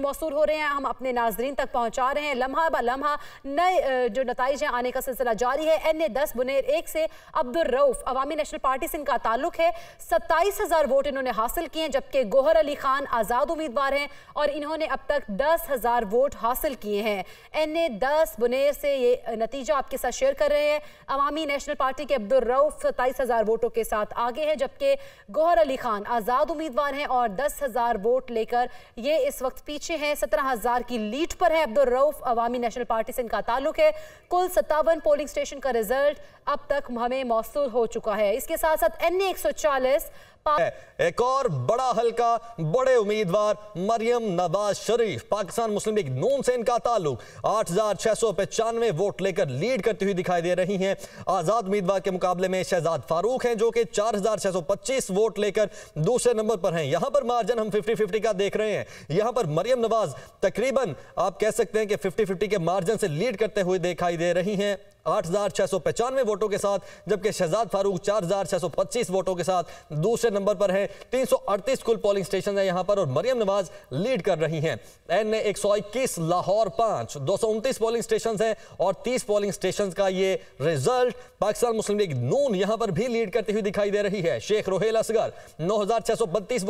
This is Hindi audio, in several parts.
मौसू हो रहे हैं हम अपने नाजरीन तक पहुंचा रहे हैं लम्हा ब लम्हा नए जो नतज हैं आने का सिलसिला जारी है एन ए दस बुनेर एक से अब्दुल रऊफ अवामी नेशनल पार्टी से इनका ताल्लुक है सत्ताईस हज़ार वोट इन्होंने हासिल किए हैं जबकि गोहर अली खान आज़ाद उम्मीदवार हैं और इन्होंने अब तक दस हज़ार वोट हासिल किए हैं एन ए दस बुनेर से ये नतीजा आपके साथ शेयर कर रहे हैं अवामी नेशनल पार्टी के अब्दुलरऊफ सत्ताईस हज़ार वोटों के साथ आगे हैं जबकि गोहर अली खान आज़ाद उम्मीदवार हैं और दस हज़ार वोट लेकर ये इस वक्त पीछे पीछे हैं सत्रह हजार की लीड पर है अब्दुल रऊफ अवामी नेशनल पार्टी से इनका ताल्लुक है कुल सत्तावन पोलिंग स्टेशन का रिजल्ट अब तक हमें मौसू हो चुका है इसके साथ साथ एन ए एक और बड़ा हल्का बड़े उम्मीदवार मरियम नवाज शरीफ पाकिस्तान मुस्लिम लीग नून से इनका ताल्लुक आठ हजार छह सौ पचानवे वोट लेकर लीड करती हुई दिखाई दे रही हैं आजाद उम्मीदवार के मुकाबले में शहजाद फारूक हैं जो कि चार हजार छह सौ पच्चीस वोट लेकर दूसरे नंबर पर हैं यहां पर मार्जिन हम फिफ्टी फिफ्टी का देख रहे हैं यहां पर मरियम नवाज तकरीबन आप कह सकते हैं कि फिफ्टी फिफ्टी के मार्जिन से लीड करते हुए दिखाई दे रही हैं आठ वोटों के साथ जबकि शहजाद फारूक चार वोटों के साथ दूसरे नंबर पर है 338 कुल पोलिंग स्टेशन है यहां पर और मरियम नवाज लीड कर रही हैं एन ने एक लाहौर पांच दो पोलिंग स्टेशन हैं और 30 पोलिंग स्टेशन का ये रिजल्ट पाकिस्तान मुस्लिम लीग नून यहां पर भी लीड करती हुई दिखाई दे रही है शेख रोहेल असगर नौ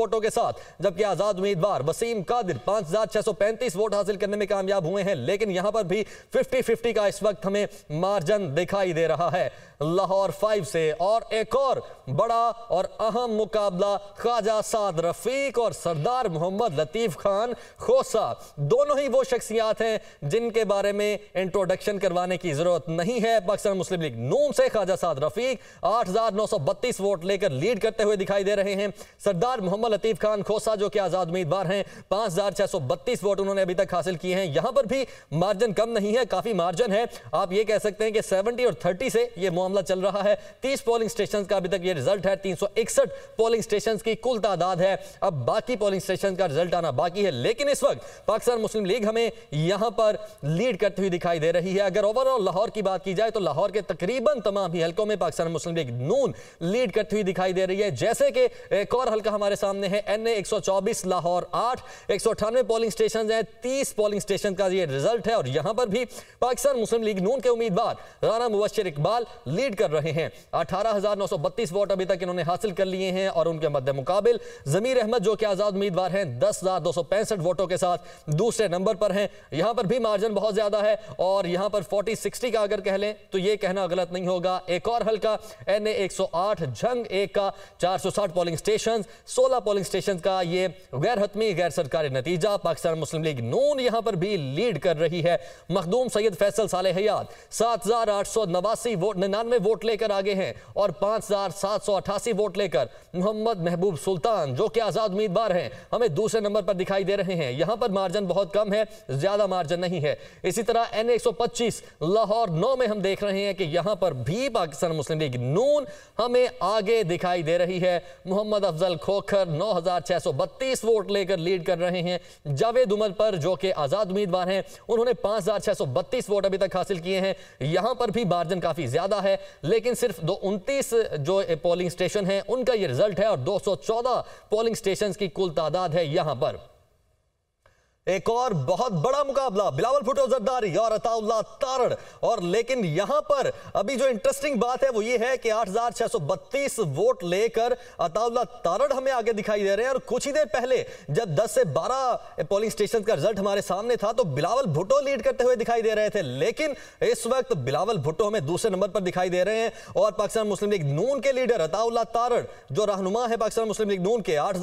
वोटों के साथ जबकि आजाद उम्मीदवार वसीम कादिर पांच वोट हासिल करने में कामयाब हुए हैं लेकिन यहां पर भी फिफ्टी फिफ्टी का इस वक्त हमें मार सर्जन दिखाई दे रहा है लाहौर फाइव से और एक और बड़ा और अहम मुकाबला ख्वाजा साद रफीक और सरदार मोहम्मद लतीफ़ खान खोसा दोनों ही वो शख्सियात हैं जिनके बारे में इंट्रोडक्शन करवाने की ज़रूरत नहीं है पाकिस्तान मुस्लिम लीग नून से ख्वाजा साद रफीक आठ हज़ार नौ सौ बत्तीस वोट लेकर लीड करते हुए दिखाई दे रहे हैं सरदार मोहम्मद लतीफ़ खान खोसा जो कि आज़ाद उम्मीदवार हैं पाँच हज़ार छह सौ बत्तीस वोट उन्होंने अभी तक हासिल किए हैं यहाँ पर भी मार्जिन कम नहीं है काफ़ी मार्जिन है आप ये कह सकते हैं देखें कि 70 और 30 से ये मामला चल रहा है 30 पोलिंग स्टेशन का अभी तक ये रिजल्ट है तीन पोलिंग स्टेशन की कुल तादाद है अब बाकी पोलिंग स्टेशन का रिजल्ट आना बाकी है लेकिन इस वक्त पाकिस्तान मुस्लिम लीग हमें यहां पर लीड करती हुई दिखाई दे रही है अगर ओवरऑल लाहौर की बात की जाए तो लाहौर के तकरीबन तमाम ही हल्कों में पाकिस्तान मुस्लिम लीग नून लीड करती हुई दिखाई दे रही है जैसे कि एक और हल्का हमारे सामने है एन ए लाहौर आठ एक पोलिंग स्टेशन है तीस पोलिंग स्टेशन का ये रिजल्ट है और यहां पर भी पाकिस्तान मुस्लिम लीग नून के उम्मीदवार राना मुबशर इकबाल लीड कर रहे हैं अठारह वोट अभी तक इन्होंने हासिल कर लिए हैं और उनके मद्द मुकाबल जमीर अहमद जो कि आज़ाद उम्मीदवार हैं दस वोटों के साथ दूसरे नंबर पर हैं यहां पर भी मार्जिन बहुत ज़्यादा है और यहां पर फोर्टी सिक्सटी का अगर कह लें तो यह कहना गलत नहीं होगा एक और हल्का एन ए एक सौ आठ जंग एक का चार सौ साठ पोलिंग स्टेशन सोलह पोलिंग स्टेशन का ये गैर हतमी गैर सरकारी नतीजा पाकिस्तान मुस्लिम लीग नून यहां पर भी लीड कर रही है मखदूम सैयद फैसल साल हयात सात आठ सौ नवासी वोट निन्यानवे वोट लेकर आगे हैं और पांच हजार सात सौ अठासी वोट लेकर मोहम्मद महबूब सुल्तान जो कि आजाद उम्मीदवार हैं हमें दूसरे नंबर पर दिखाई दे रहे हैं यहां पर मार्जिन बहुत कम है ज्यादा मार्जिन नहीं है इसी तरह एन एक सौ पच्चीस लाहौर नौ में हम देख रहे हैं कि यहां पर भी पाकिस्तान मुस्लिम लीग नून हमें आगे दिखाई दे रही है मोहम्मद अफजल खोखर नौ हजार छह सौ बत्तीस वोट लेकर लीड कर रहे हैं जावेद उमर पर जो कि आजाद उम्मीदवार हैं उन्होंने पांच हजार छह सौ बत्तीस वोट अभी तक हासिल किए हैं यहां पर भी मार्जिन काफ़ी ज़्यादा है लेकिन सिर्फ दो उनतीस जो पोलिंग स्टेशन हैं उनका ये रिजल्ट है और 214 पोलिंग स्टेशन की कुल तादाद है यहां पर एक और बहुत बड़ा मुकाबला बिलावल भुट्टो जरदारी और अताउल्ला तारण और लेकिन यहां पर अभी जो इंटरेस्टिंग बात है वो ये है कि 8,632 वोट लेकर अताउल्ला तारण हमें आगे दिखाई दे रहे हैं और कुछ ही देर पहले जब 10 से 12 पोलिंग स्टेशन का रिजल्ट हमारे सामने था तो बिलावल भुट्टो लीड करते हुए दिखाई दे रहे थे लेकिन इस वक्त बिलावल भुट्टो हमें दूसरे नंबर पर दिखाई दे रहे हैं और पाकिस्तान मुस्लिम लीग नून के लीडर अताउल्ला तारण जो रहनुमा है पाकिस्तान मुस्लिम लीग नून के आठ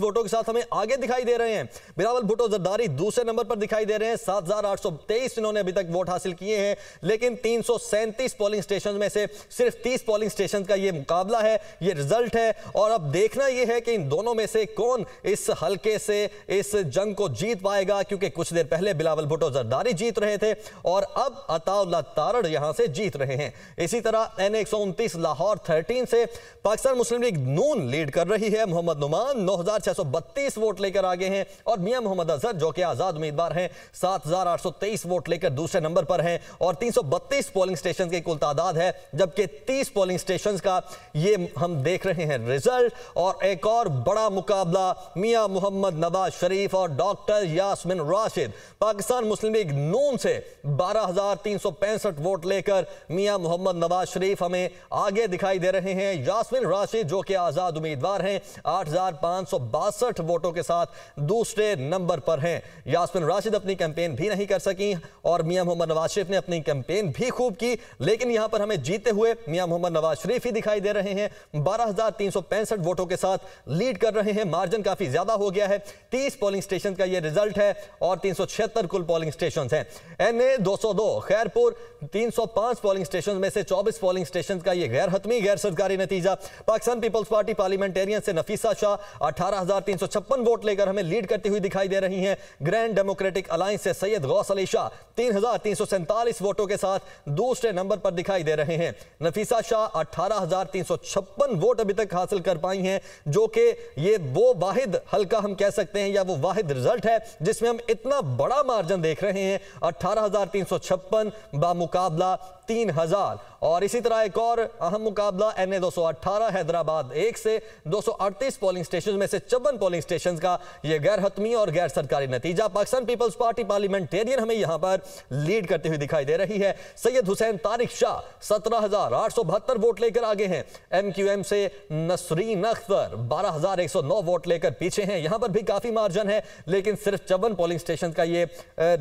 वोटों के साथ हमें आगे दिखाई दे रहे हैं बिलावल भुट्टो जरदारी दूसरे नंबर पर दिखाई दे रहे हैं 7,823 इन्होंने अभी तक वोट हासिल किए हैं लेकिन तीन पोलिंग स्टेशन में से सिर्फ तीस पोलिंग स्टेशन का यह मुकाबला है यह रिजल्ट है और अब देखना यह है कि इन दोनों में से कौन इस हल्के से इस जंग को जीत पाएगा क्योंकि कुछ देर पहले बिलावल भुटो जरदारी जीत रहे थे और अब अताउल्ला तारड़ यहां से जीत रहे हैं इसी तरह एन एक लाहौर थर्टीन से पाकिस्तान मुस्लिम लीग नून लीड कर रही है मोहम्मद नुमान नौ वोट लेकर आगे हैं और मियां मोहम्मद असद जो कि आजाद उम्मीदवार हैं 7,823 वोट लेकर दूसरे नंबर पर हैं और 332 पोलिंग स्टेशन की कुल तादाद है जबकि 30 पोलिंग स्टेशन का ये हम देख रहे हैं रिजल्ट और एक और बड़ा मुकाबला मियाँ मोहम्मद नवाज शरीफ और डॉक्टर यासमिन राशिद पाकिस्तान मुस्लिम लीग नून से बारह वोट लेकर मियाँ मोहम्मद नवाज शरीफ हमें आगे दिखाई दे रहे हैं यासमिन राशिद जो कि आजाद उम्मीदवार हैं आठ वोटों के साथ दूसरे नंबर पर पर हैं यासमिन राशिद अपनी कैंपेन भी नहीं कर सकी और मियाँ मोहम्मद नवाज शरीफ ने अपनी कैंपेन भी खूब की लेकिन यहाँ पर हमें जीते हुए मियाँ मोहम्मद नवाज शरीफ ही दिखाई दे रहे हैं बारह वोटों के साथ लीड कर रहे हैं मार्जिन काफ़ी ज़्यादा हो गया है तीस पोलिंग स्टेशन का ये रिजल्ट है और तीन कुल पोलिंग स्टेशन हैं एन ए खैरपुर तीन पोलिंग स्टेशन में से चौबीस पोलिंग स्टेशन का ये गैर हतमी गैर सरकारी नतीजा पाकिस्तान पीपल्स पार्टी पार्लियामेंटेरियन से नफीसा शाह अठारह वोट लेकर हमें लीड करती हुई दिखाई दे रही है हैं ग्रैंड डेमोक्रेटिक अलायंस से सैयद गौस अली शाह तीन हजार तीन सौ सैंतालीस वोटों के साथ दूसरे नंबर पर दिखाई दे रहे हैं नफीसा शाह अठारह हजार तीन सौ छप्पन वोट अभी तक हासिल कर पाई हैं जो कि ये वो वाहिद हल्का हम कह सकते हैं या वो वाहिद रिजल्ट है जिसमें हम इतना बड़ा मार्जिन देख रहे हैं अठारह हजार तीन सौ छप्पन बामुकाबला तीन हजार और इसी तरह एक और अहम मुकाबला एन ए दो सौ अट्ठारह हैदराबाद एक से दो सौ अड़तीस पोलिंग स्टेशन में से चौवन पोलिंग स्टेशन का यह गैर हतमी और गैर सरकारी नतीजा पाकिस्तान पीपल्स पार्टी पार्लियामेंटेरियन हमें यहां पर लीड करती हुई दिखाई दे रही है सैयद हुसैन तारिक शाह सत्रह हजार आठ सौ बहत्तर वोट लेकर आगे हैं एम क्यू एम से नसरीन अख्तर बारह हजार एक सौ नौ वोट लेकर पीछे हैं यहां पर भी काफी मार्जन है लेकिन सिर्फ चौवन पोलिंग स्टेशन का ये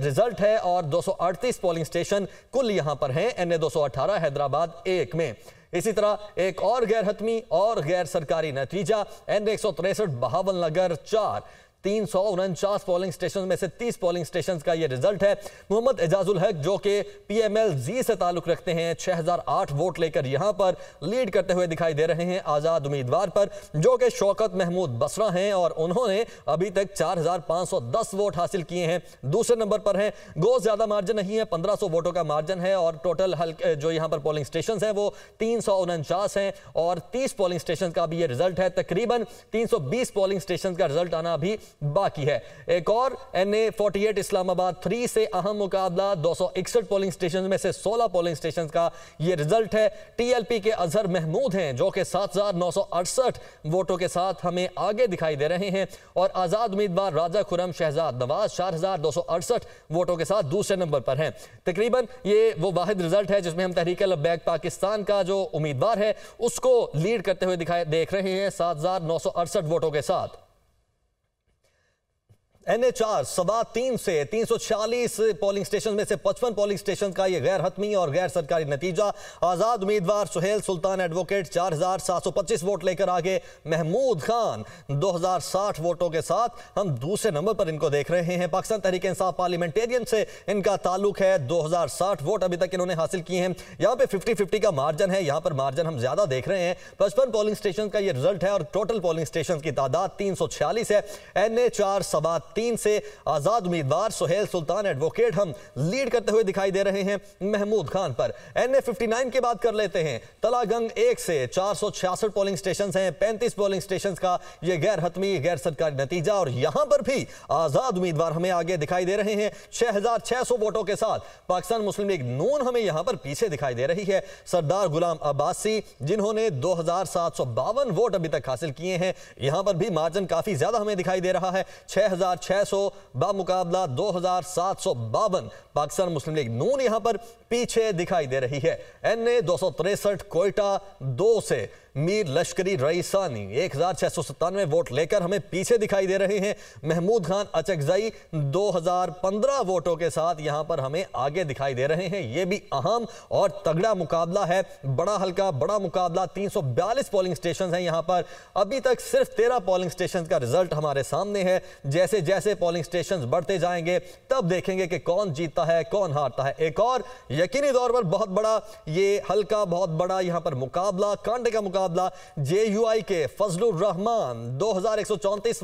रिजल्ट है और दो सौ अड़तीस पोलिंग स्टेशन कुल यहां पर है एन ने 218 हैदराबाद एक में इसी तरह एक और गैर हतमी और गैर सरकारी नतीजा एन एक सौ तिरसठ बहावल नगर चार तीन सौ उनचास पोलिंग स्टेशन में से तीस पोलिंग स्टेशन का ये रिजल्ट है मोहम्मद एजाजुल हक जो कि पी एम एल जी से ताल्लुक रखते हैं छः हजार आठ वोट लेकर यहाँ पर लीड करते हुए दिखाई दे रहे हैं आज़ाद उम्मीदवार पर जो कि शौकत महमूद बसरा हैं और उन्होंने अभी तक चार हजार पाँच सौ दस वोट हासिल किए हैं दूसरे नंबर पर हैं गो ज़्यादा मार्जिन नहीं है पंद्रह सौ वोटों का मार्जिन है और टोटल हल्के जो यहाँ पर पोलिंग स्टेशन हैं वो तीन सौ उनचास हैं और तीस पोलिंग स्टेशन का भी ये रिजल्ट है तकरीबन तीन सौ बीस पोलिंग स्टेशन का रिजल्ट आना अभी बाकी है एक और N A forty eight Islamabad three से अहम मुकाबला दो सौ इकसठ पोलिंग स्टेशन में से सोलह पोलिंग स्टेशन का ये रिजल्ट है टी एल पी के अजहर महमूद हैं जो कि सात हजार नौ सौ अड़सठ वोटों के साथ हमें आगे दिखाई दे रहे हैं और आज़ाद उम्मीदवार राजा खुरम शहजाद नवाज चार हजार दो सौ अड़सठ वोटों के साथ दूसरे नंबर पर हैं तकरीबन ये वो वाद रिजल्ट है जिसमें हम तहरीक लबैक पाकिस्तान का जो उम्मीदवार है उसको लीड करते हुए दिखाई देख रहे हैं सात हजार नौ सौ अड़सठ वोटों के साथ एनएचआर सवा तीन से 340 पोलिंग स्टेशन में से 55 पोलिंग स्टेशन का यह गैर हतमी और गैर सरकारी नतीजा आज़ाद उम्मीदवार सुहेल सुल्तान एडवोकेट 4,725 वोट लेकर आगे महमूद खान 2,060 वोटों के साथ हम दूसरे नंबर पर इनको देख रहे हैं पाकिस्तान तहरीक इंसाफ पार्लियामेंटेरियन से इनका ताल्लुक है 2,060 वोट अभी तक इन्होंने हासिल किए हैं यहाँ पे फिफ्टी फिफ्टी का मार्जन है यहाँ पर मार्जन हम ज़्यादा देख रहे हैं पचपन पोलिंग स्टेशन का ये रिजल्ट है और टोटल पोलिंग स्टेशन की तादाद तीन है एन सवा तीन से आज़ाद उम्मीदवार सुहेल सुल्तान एडवोकेट हम लीड करते हुए दिखाई दे रहे हैं महमूद खान पर एन ए की बात कर लेते हैं तलागंग एक से चार पोलिंग स्टेशन हैं पैंतीस पोलिंग स्टेशन का यह गैर हतमी गैर सरकारी नतीजा और यहां पर भी आजाद उम्मीदवार हमें आगे दिखाई दे रहे हैं छह वोटों के साथ पाकिस्तान मुस्लिम लीग नून हमें यहां पर पीछे दिखाई दे रही है सरदार गुलाम अब्बासी जिन्होंने दो हजार सात सौ बावन वोट अभी तक हासिल किए हैं यहां पर भी मार्जिन काफी ज्यादा हमें दिखाई दे रहा है छह हजार छः सौ बामुकाबला दो हजार सात सौ बावन पाकिस्तान मुस्लिम लीग नून यहाँ पर पीछे दिखाई दे रही है एन ए दो सौ तिरसठ कोयटा दो से मीर लश्करी रईसानी एक हजार छः सौ सत्तानवे वोट लेकर हमें पीछे दिखाई दे रहे हैं महमूद खान अचकजई दो हजार पंद्रह वोटों के साथ यहाँ पर हमें आगे दिखाई दे रहे हैं ये भी अहम और तगड़ा मुकाबला है बड़ा हल्का बड़ा मुकाबला तीन सौ बयालीस पोलिंग स्टेशन है यहाँ पर अभी तक सिर्फ तेरह पोलिंग स्टेशन का रिजल्ट हमारे सामने है जैसे जैसे जैसे पोलिंग स्टेशन बढ़ते जाएंगे तब देखेंगे कि कौन जीतता है कौन हारता है एक और यकीनी तौर पर बहुत बड़ा ये हल्का बहुत बड़ा यहां पर मुकाबला कांटे का मुकाबला जे के फजलुर रहमान दो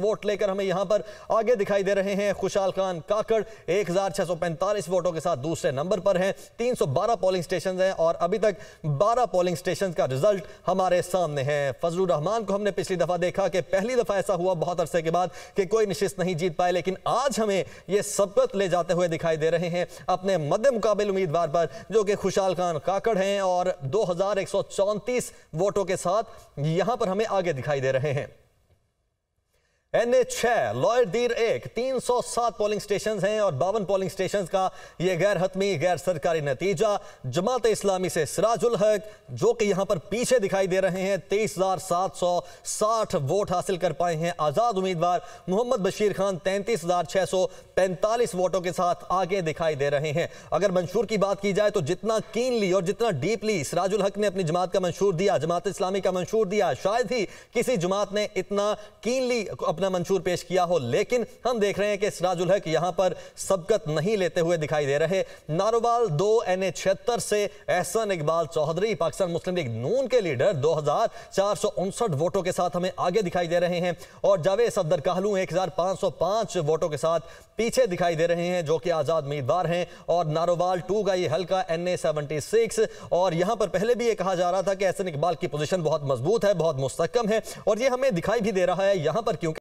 वोट लेकर हमें यहां पर आगे दिखाई दे रहे हैं खुशाल खान काकड़ एक वोटों के साथ दूसरे नंबर पर हैं 312 पोलिंग स्टेशन हैं और अभी तक 12 पोलिंग स्टेशन का रिजल्ट हमारे सामने है फजलुर रहमान को हमने पिछली दफा देखा कि पहली दफा ऐसा हुआ बहुत अरसे के बाद कि कोई निश्चित नहीं जीत पाए लेकिन आज हमें ये सबकत ले जाते हुए दिखाई दे रहे हैं अपने मध्य मुकाबले उम्मीदवार पर जो कि खुशाल खान काकड़ हैं और दो वोटों के साथ यहाँ पर हमें आगे दिखाई दे रहे हैं एन ए छः लॉयर दीर एक तीन सौ सात पोलिंग स्टेशन हैं और बावन पोलिंग स्टेशन का यह गैर हतमी गैर सरकारी नतीजा जमात इस्लामी से सराजुल हक जो कि यहाँ पर पीछे दिखाई दे रहे हैं तेईस हजार सात सौ साठ वोट हासिल कर पाए हैं आज़ाद उम्मीदवार मोहम्मद बशीर खान तैंतीस हजार छह सौ पैंतालीस वोटों के साथ आगे दिखाई दे रहे हैं अगर मंशूर की बात की जाए तो जितना कीनली और जितना डीपली सराजुल हक ने अपनी जमात का मंशूर दिया जमात इस्लामी का मंशूर दिया शायद ही किसी जमात ने इतना कीनली अपना मंशूर पेश किया हो लेकिन हम देख रहे हैं कि सिराजुल हक यहां पर सबकत नहीं लेते हुए दिखाई दे रहे नारोबाल दो एन ए छिहत्तर से एहसन इकबाल चौधरी पाकिस्तान मुस्लिम लीग नून के लीडर दो हजार चार सौ उनसठ वोटों के साथ हमें आगे दिखाई दे रहे हैं और जावेद सफदर कहलू एक हजार पाँच सौ पाँच वोटों के साथ पीछे दिखाई दे रहे हैं जो कि आज़ाद उम्मीदवार हैं और नारोवाल टू का ये हल्का एन ए सेवेंटी सिक्स और यहां पर पहले भी ये कहा जा रहा था कि एहसन इकबाल की पोजीशन बहुत मजबूत है बहुत मुस्तकम है और ये हमें दिखाई भी दे रहा है यहां पर क्योंकि